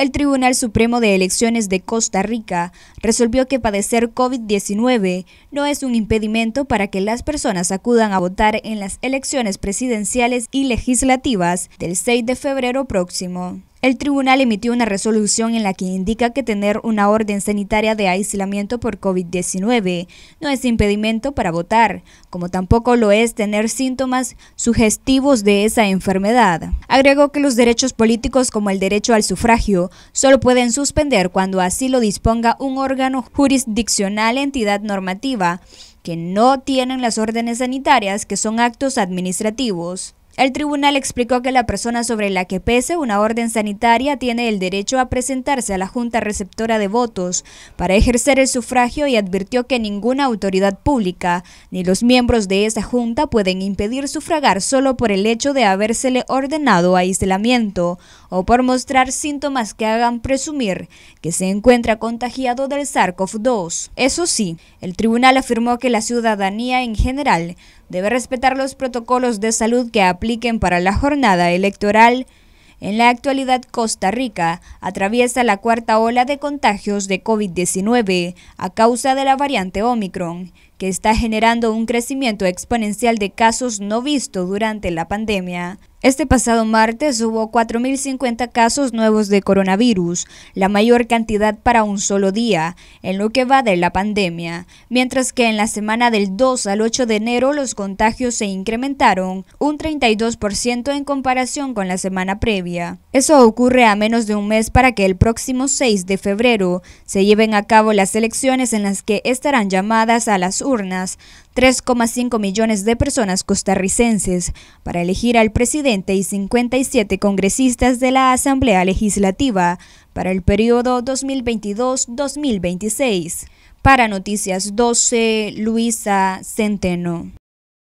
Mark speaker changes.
Speaker 1: El Tribunal Supremo de Elecciones de Costa Rica resolvió que padecer COVID-19 no es un impedimento para que las personas acudan a votar en las elecciones presidenciales y legislativas del 6 de febrero próximo el tribunal emitió una resolución en la que indica que tener una orden sanitaria de aislamiento por COVID-19 no es impedimento para votar, como tampoco lo es tener síntomas sugestivos de esa enfermedad. Agregó que los derechos políticos como el derecho al sufragio solo pueden suspender cuando así lo disponga un órgano jurisdiccional, entidad normativa, que no tienen las órdenes sanitarias que son actos administrativos. El tribunal explicó que la persona sobre la que pese una orden sanitaria tiene el derecho a presentarse a la Junta Receptora de Votos para ejercer el sufragio y advirtió que ninguna autoridad pública ni los miembros de esa Junta pueden impedir sufragar solo por el hecho de habérsele ordenado aislamiento o por mostrar síntomas que hagan presumir que se encuentra contagiado del SARS-CoV-2. Eso sí, el tribunal afirmó que la ciudadanía en general debe respetar los protocolos de salud que apliquen para la jornada electoral. En la actualidad, Costa Rica atraviesa la cuarta ola de contagios de COVID-19 a causa de la variante Omicron, que está generando un crecimiento exponencial de casos no visto durante la pandemia. Este pasado martes hubo 4.050 casos nuevos de coronavirus, la mayor cantidad para un solo día, en lo que va de la pandemia, mientras que en la semana del 2 al 8 de enero los contagios se incrementaron un 32% en comparación con la semana previa. Eso ocurre a menos de un mes para que el próximo 6 de febrero se lleven a cabo las elecciones en las que estarán llamadas a las urnas 3,5 millones de personas costarricenses para elegir al presidente cincuenta y 57 congresistas de la Asamblea Legislativa para el periodo 2022-2026. Para Noticias 12, Luisa Centeno.